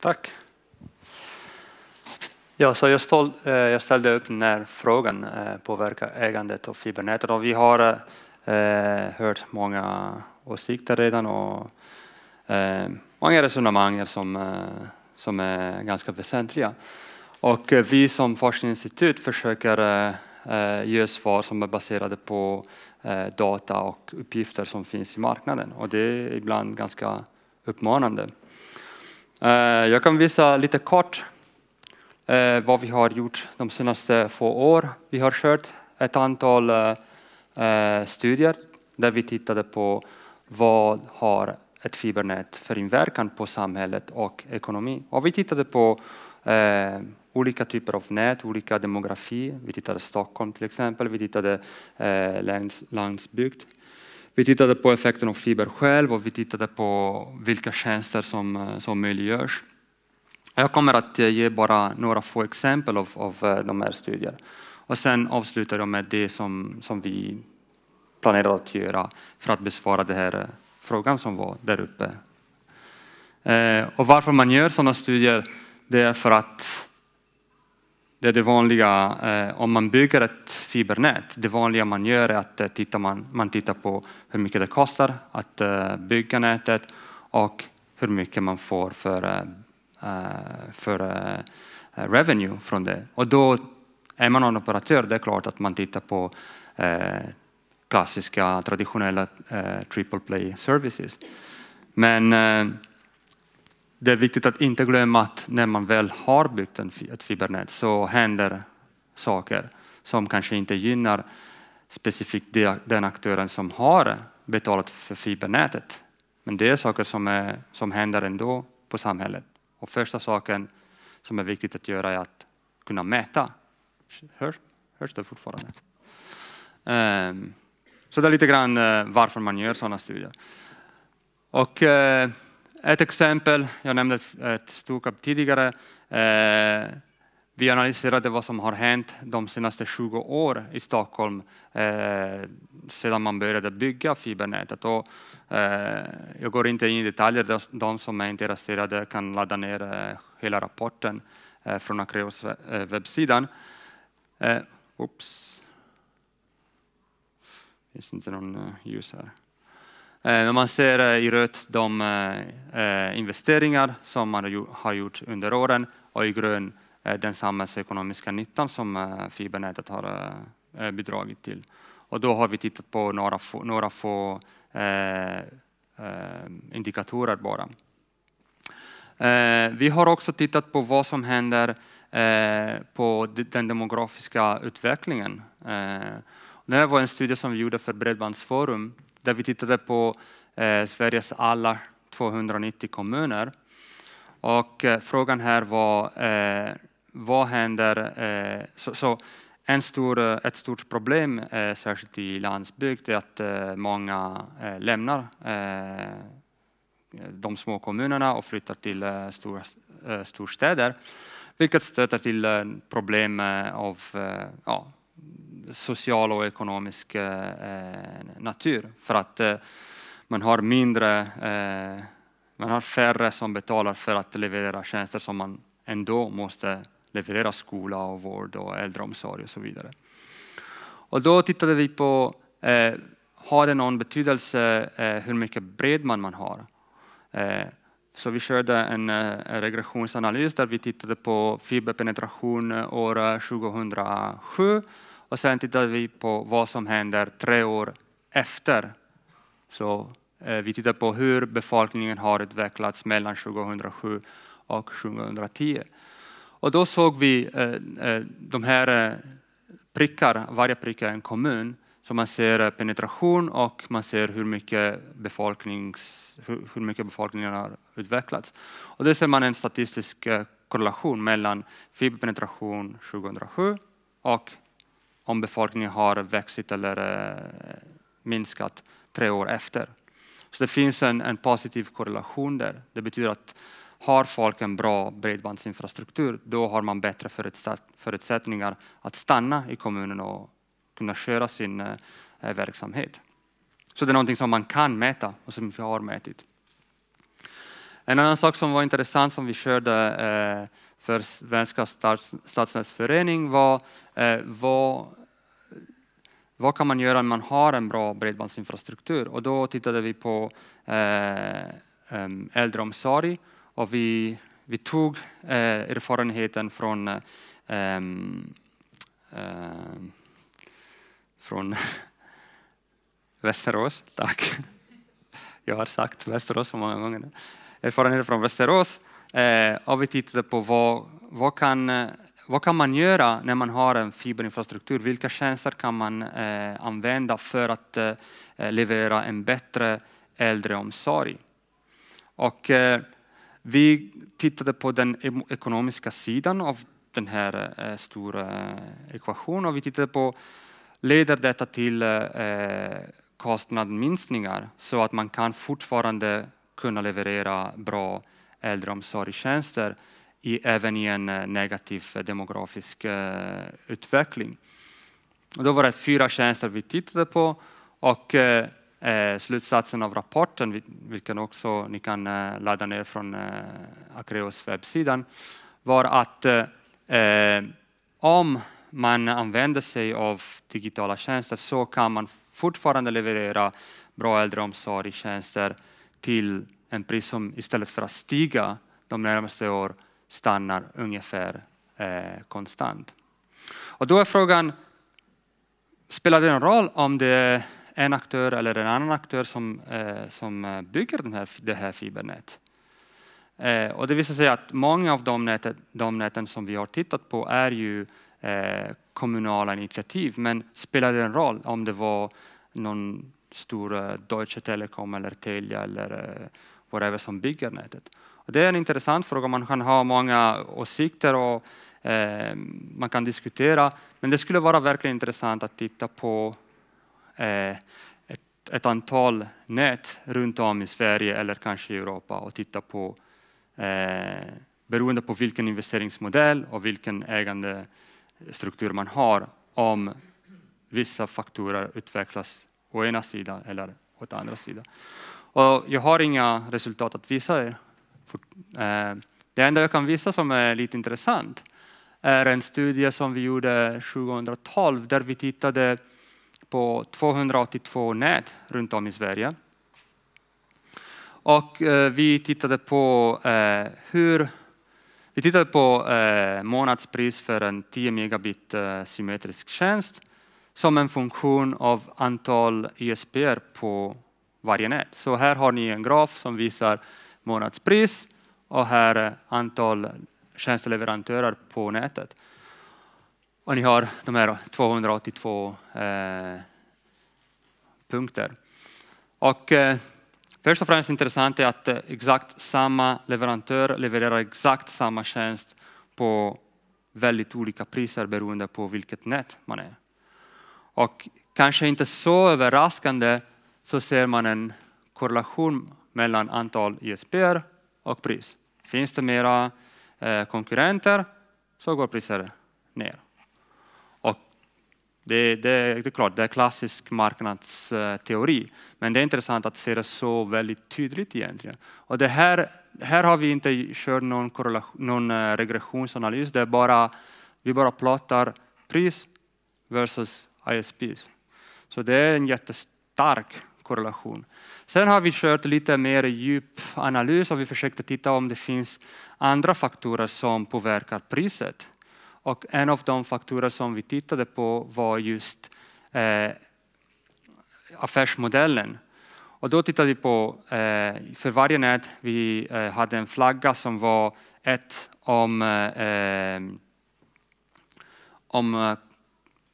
Tack. Ja, så jag, stål, eh, jag ställde upp den här frågan eh, påverka ägandet av fibernätet och vi har eh, hört många åsikter redan och många resonemang som, som är ganska väsentliga. Och vi som forskningsinstitut försöker ge svar som är baserade på data och uppgifter som finns i marknaden och det är ibland ganska uppmanande. Eh, jag kan visa lite kort eh, vad vi har gjort de senaste få åren. Vi har kört ett antal eh, studier där vi tittade på vad har ett fibernät för inverkan på samhället och ekonomi. Och vi tittade på eh, olika typer av nät, olika demografi. Vi tittade Stockholm till exempel, vi tittade eh, lands, landsbygd. Vi tittade på effekten av fiber själv och vi tittade på vilka tjänster som, eh, som möjliggörs. Jag kommer att eh, ge bara några få exempel av, av eh, de här studierna. Och sen avslutar jag med det som, som vi planerar att göra för att besvara den här frågan som var där uppe. Och varför man gör sådana studier, det är för att det är det vanliga, eh, om man bygger ett fibernät, det vanliga man gör är att eh, titta man, man tittar på hur mycket det kostar att eh, bygga nätet och hur mycket man får för, eh, eh, för eh, revenue från det. Och då är man en operatör, det är klart att man tittar på klassiska traditionella triple play services. Men det är viktigt att inte glömma att när man väl har byggt ett fibernät så händer saker som kanske inte gynnar specifikt den aktören som har betalat för fibernätet. Men det är saker som, är, som händer ändå på samhället. Och första saken som är viktigt att göra är att kunna mäta. Hörs, hörs det fortfarande? Ehm, så det är lite grann eh, varför man gör sådana studier. Och eh, ett exempel, jag nämnde ett storkap tidigare. Eh, vi analyserade vad som har hänt de senaste 20 åren i Stockholm eh, sedan man började bygga fibernätet. Och, eh, jag går inte in i detaljer, de som är intresserade kan ladda ner hela rapporten från Acreos webbsidan. Oops. finns inte någon ljus här. Eh, när man ser eh, i rött de eh, investeringar som man har gjort under åren och i grön den samhällsekonomiska nyttan som fibernätet har bidragit till. Och då har vi tittat på några få, några få indikatorer bara. Vi har också tittat på vad som händer på den demografiska utvecklingen. Det här var en studie som vi gjorde för Bredbandsforum där vi tittade på eh, Sveriges alla 290 kommuner. Och eh, frågan här var, eh, vad händer? Eh, så, så en stor, eh, ett stort problem, eh, särskilt i landsbygd, är att många lämnar de små kommunerna och flyttar till stora, storstäder, vilket stöter till problem av ja, social och ekonomisk eh, eh, natur. För att eh, man har mindre, man har färre som betalar för att leverera tjänster som man ändå måste leverera skola och vård och äldreomsorg och så vidare. Och då tittade vi på, eh, har det någon betydelse eh, hur mycket bredband man har? Eh, så vi körde en eh, regressionsanalys där vi tittade på fiberpenetration år 2007 och sen tittar vi på vad som händer tre år efter. Så eh, vi tittar på hur befolkningen har utvecklats mellan 2007 och 2010. Och då såg vi eh, eh de här eh, prickar, varje prick är en kommun. Så man ser eh, penetration och man ser hur mycket, befolknings, hur mycket befolkningen har utvecklats. Och där ser man en statistisk korrelation mellan fiberpenetration 2007 och om befolkningen har växt eller eh, minskat tre år efter. Så det finns en, en positiv korrelation där. Det betyder att har folk en bra bredbandsinfrastruktur, då har man bättre förutsättningar att stanna i kommunen och kunna köra sin eh, eh, verksamhet. Så det är någonting som man kan mäta och som vi har mätit. En annan sak som var intressant som vi körde för Svenska stadsnätsförening var vad vad kan man göra när man har en bra bredbandsinfrastruktur? Och då tittade vi på eh, äldreomsorg och vi, vi tog eh, erfarenheten från från Västerås, tack. Jag har sagt Västerås så många gånger. Erfarenheten från Västerås. Eh, och vi tittade på vad, vad kan vad kan man göra när man har en fiberinfrastruktur? Vilka tjänster kan man eh, använda för att eh, eh leverera en bättre äldreomsorg? Och, eh, vi tittade på den ekonomiska sidan av den här eh, stora ekvationen och vi tittade på leder detta till eh, kostnadsminskningar så att man kan fortfarande kunna leverera bra äldreomsorgstjänster i, även i en eh, negativ eh, demografisk eh, utveckling. Och då var det fyra tjänster vi tittade på och slutsatsen av rapporten, vilken också ni kan ladda ner från Acreos webbsidan, var att om man använder sig av digitala tjänster så kan man fortfarande leverera bra äldreomsorgstjänster till en pris som istället för att stiga de närmaste åren stannar ungefär eh, konstant. Och då är frågan, spelar det någon roll om det är en aktör eller en annan aktör som, eh, som eh, bygger den här, det här fibernätet? och det visar sig att många av de, nätet, de näten som vi har tittat på är ju kommunala initiativ, men spelar det en roll om det var någon stor Deutsche Telekom eller Telia eller whatever som bygger nätet. Det är en intressant fråga, man kan ha många åsikter och eh, man kan diskutera. Men det skulle vara verkligen intressant att titta på eh, ett, ett, antal nät runt om i Sverige eller kanske i Europa och titta på eh, beroende på vilken investeringsmodell och vilken ägandestruktur man har om vissa faktorer utvecklas å ena sidan eller åt andra sidan. Och jag har inga resultat att visa er Eh, det enda jag kan visa som är lite intressant är en studie som vi gjorde 2012 där vi tittade på 282 nät runt om i Sverige. Och eh, vi tittade på eh, hur vi tittade på månadspris för en 10 megabit symmetrisk tjänst som en funktion av antal ISPR på varje nät. Så här har ni en graf som visar månadspris och här antal tjänsteleverantörer på nätet. Och ni har de här 282 eh, punkter. Och eh, först och främst intressant är att eh, exakt samma leverantör levererar exakt samma tjänst på väldigt olika priser beroende på vilket nät man är. Och kanske inte så överraskande så ser man en korrelation mellan antal ISPR e och pris. Finns det mera eh, konkurrenter så går priser ner. Och det, det, det är klart, det är klassisk marknadsteori, men det är intressant att se det så väldigt tydligt egentligen. Och det här, här har vi inte kört någon, någon eh, regressionsanalys, det är bara, vi bara plottar pris versus ISPs. Så det är en jättestark korrelation. Sen har vi kört lite mer djup analys och vi försökte titta om det finns andra faktorer som påverkar priset. Och en av de faktorer som vi tittade på var just eh, affärsmodellen. Och då tittade vi på, eh, för varje nät, vi eh, hade en flagga som var ett om, eh, eh, om eh,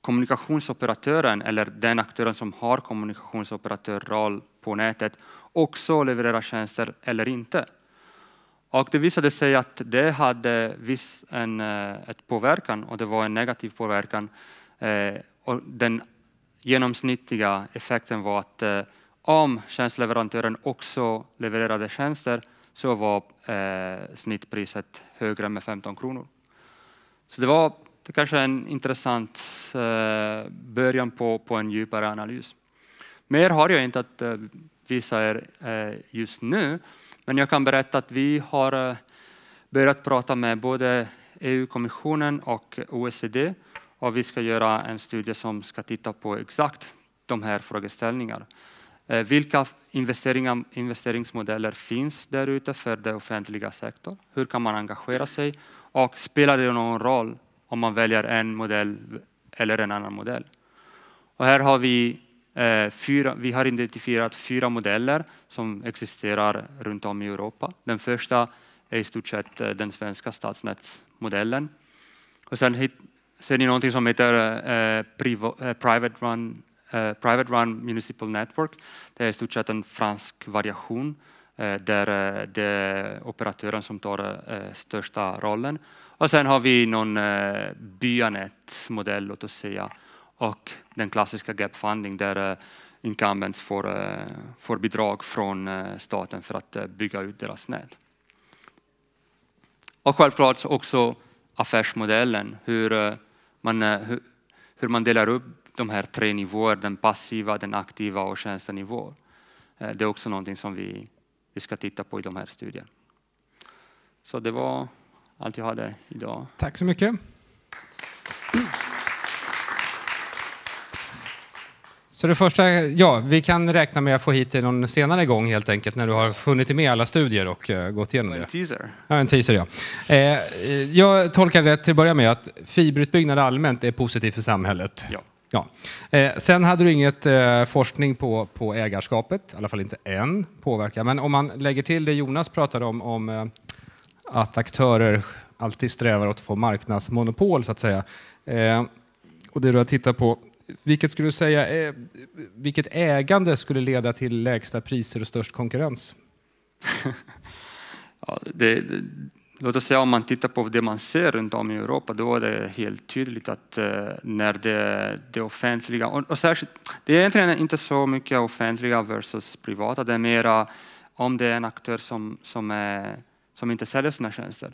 kommunikationsoperatören eller den aktören som har kommunikationsoperatörroll på nätet också levererar tjänster eller inte. Och det visade sig att det hade viss en eh, ett påverkan och det var en negativ påverkan. Eh, och den genomsnittliga effekten var att eh, om tjänsteleverantören också levererade tjänster så var snittpriset högre med 15 kronor. Så det var det kanske är en intressant eh, början på, på en djupare analys. Mer har jag inte att eh, visa er eh, just nu, men jag kan berätta att vi har börjat prata med både EU-kommissionen och OECD och vi ska göra en studie som ska titta på exakt de här frågeställningarna. Vilka investeringsmodeller finns där ute för den offentliga sektorn? Hur kan man engagera sig? Och spelar det någon roll om man väljer en modell eller en annan modell. Och här har vi, eh, fyra, vi har identifierat fyra modeller som existerar runt om i Europa. Den första är i stort sett eh, den svenska stadsnätsmodellen. Och sen hit, ser ni någonting som heter eh, privo, eh, private, run, eh, private Run Municipal Network. Det är i stort sett en fransk variation Eh, där eh, det är operatören som tar eh, största rollen. Och sen har vi någon byanätsmodell, låt oss säga, och den klassiska gap funding där incumbents får, får bidrag från staten för att bygga ut deras nät. Och självklart också affärsmodellen, hur man, hur, hur man delar upp de här tre nivåerna, den passiva, den aktiva och tjänstenivån. Det är också någonting som vi vi ska titta på i de här studierna. Så det var allt jag hade idag. Tack så mycket. Så det första, ja, vi kan räkna med att få hit dig någon senare gång helt enkelt när du har funnit med alla studier och uh, gått igenom det. En teaser. Ja, en teaser ja. Eh, jag tolkar rätt till att börja med att fiberutbyggnad allmänt är positivt för samhället. Ja. Ja. Eh, sen hade du inget eh, forskning på, på ägarskapet, i alla fall inte än, påverkar. Men om man lägger till det Jonas pratade om, om eh, att aktörer alltid strävar åt att få marknadsmonopol, så att säga. Eh, och det du har tittat på, vilket skulle du säga, vilket ägande skulle leda till lägsta priser och störst konkurrens? ja, det, det, Låt oss säga om man tittar på det man ser runt om i Europa, då är det helt tydligt att eh, när det, det offentliga, och, och särskilt, det är egentligen inte så mycket offentliga versus privata, det är mera om det är en aktör som, som, är, som inte säljer sina tjänster,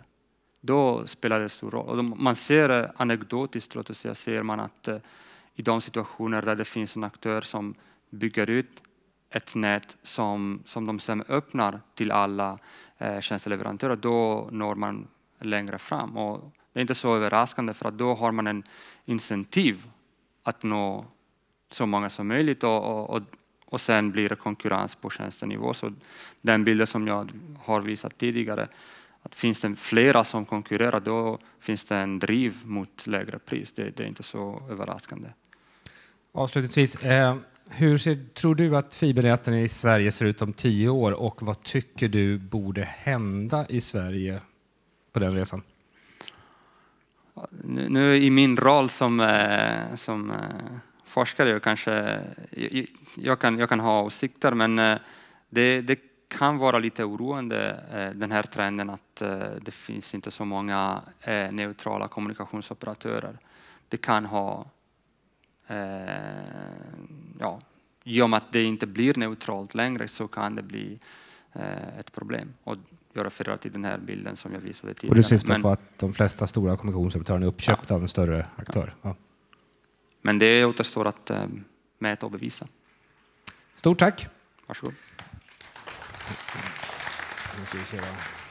då spelar det stor roll. Och man ser anekdotiskt, låt oss säga, ser man att eh, i de situationer där det finns en aktör som bygger ut ett nät som, som de sen öppnar till alla eh, tjänsteleverantörer, då når man längre fram. Och det är inte så överraskande för att då har man en incentiv att nå så många som möjligt och, och, och sen blir det konkurrens på tjänstenivå. Så den bilden som jag har visat tidigare, att finns det flera som konkurrerar då finns det en driv mot lägre pris. Det, det är inte så överraskande. Avslutningsvis, eh, hur ser, tror du att fibernäten i Sverige ser ut om tio år och vad tycker du borde hända i Sverige på den resan? Nu, nu i min roll som, eh, som eh, forskare, jag kanske jag, kan, jag kan ha åsikter, men eh, det, det kan vara lite oroande, den här trenden att det finns inte så många neutrala kommunikationsoperatörer. Det kan ha ja, i och med att det inte blir neutralt längre så kan det bli eh, ett problem. Och jag refererar till den här bilden som jag visade tidigare. Och du syftar Men, på att de flesta stora kommunikationsoperatörer är uppköpta ja. av en större aktör? Ja. Ja. Men det återstår att eh, mäta och bevisa. Stort tack! Varsågod. Nu